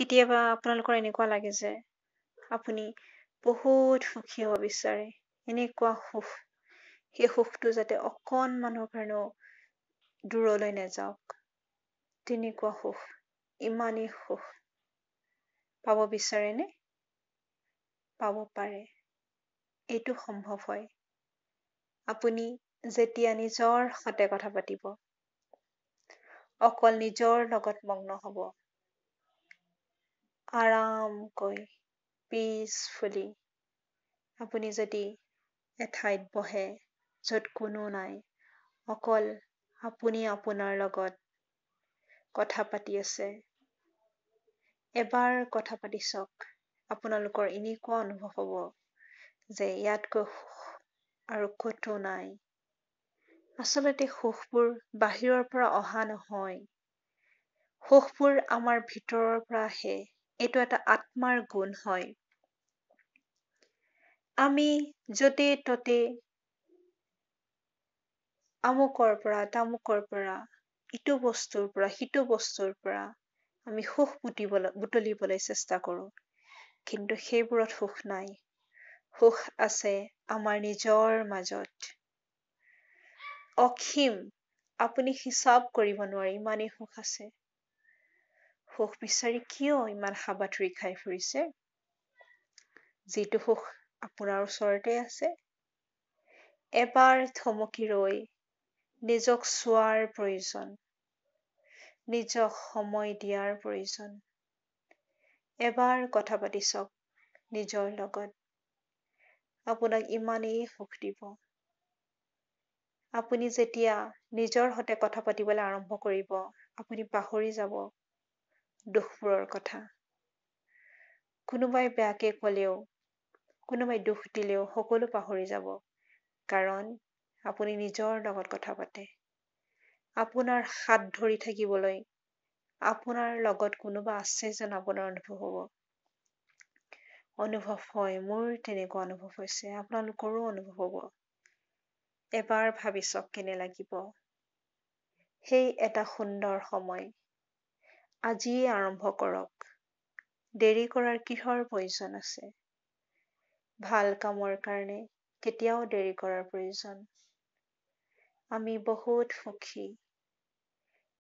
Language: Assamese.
কেতিয়াবা আপোনালোকৰ এনেকুৱা লাগে যে আপুনি বহুত সুখী হ'ব বিচাৰে এনেকুৱা সুখ সেই সুখটো যাতে অকণমানৰ কাৰণেও দূৰলৈ নাযাওক তেনেকুৱা সুখ ইমানেই সুখ পাব বিচাৰেনে পাব পাৰে এইটো সম্ভৱ হয় আপুনি যেতিয়া নিজৰ সতে কথা পাতিব অকল নিজৰ লগত মগ্ন হ'ব আৰামকৈ পিচফুলি আপুনি যদি এঠাইত বহে য'ত কোনো নাই অকল আপুনি আপোনাৰ লগত কথা পাতি আছে এবাৰ কথা পাতি চাওক আপোনালোকৰ এনেকুৱা অনুভৱ হ'ব যে ইয়াতকৈ সুখ আৰু ক'তো নাই আচলতে সুখবোৰ বাহিৰৰ পৰা অহা নহয় সুখবোৰ আমাৰ ভিতৰৰ পৰা আহে এইটো এটা আত্মাৰ গুণ হয় আমি য'তে ত'তে আমুকৰ পৰা তামুকৰ পৰা ইটো বস্তুৰ পৰা সিটো বস্তুৰ পৰা আমি সুখ বুটিবলৈ বুটলিবলৈ চেষ্টা কৰো কিন্তু সেইবোৰত সুখ নাই সুখ আছে আমাৰ নিজৰ মাজত অসীম আপুনি হিচাপ কৰিব নোৱাৰে ইমানেই সুখ আছে সুখ বিচাৰি কিয় ইমান হাবাথুৰি খাই ফুৰিছে যিটো সুখ আপোনাৰ ওচৰতে আছে এবাৰ থমকি ৰৈ নিজক চোৱাৰ প্ৰয়োজন নিজক সময় দিয়াৰ প্ৰয়োজন এবাৰ কথা পাতি চাওক নিজৰ লগত আপোনাক ইমানেই সুখ দিব আপুনি যেতিয়া নিজৰ সৈতে কথা পাতিবলৈ আৰম্ভ কৰিব আপুনি পাহৰি যাব দুখবোৰৰ কথা কোনোবাই বেয়াকে ক'লেও কোনোবাই দুখ দিলেও সকলো পাহৰি যাব কাৰণ আপুনি নিজৰ লগত কথা পাতে আপোনাৰ হাত ধৰি থাকিবলৈ আপোনাৰ লগত কোনোবা আছে যেন আপোনাৰ অনুভৱ হ'ব অনুভৱ হয় মোৰ তেনেকুৱা অনুভৱ হৈছে আপোনালোকৰো অনুভৱ হ'ব এবাৰ ভাবি চাওক কেনে লাগিব সেই এটা সুন্দৰ সময় আজিয়ে আৰম্ভ কৰক দেৰি কৰাৰ কিহৰ প্ৰয়োজন আছে ভাল কামৰ কাৰণে কেতিয়াও দেৰি কৰাৰ প্ৰয়োজন আমি বহুত সুখী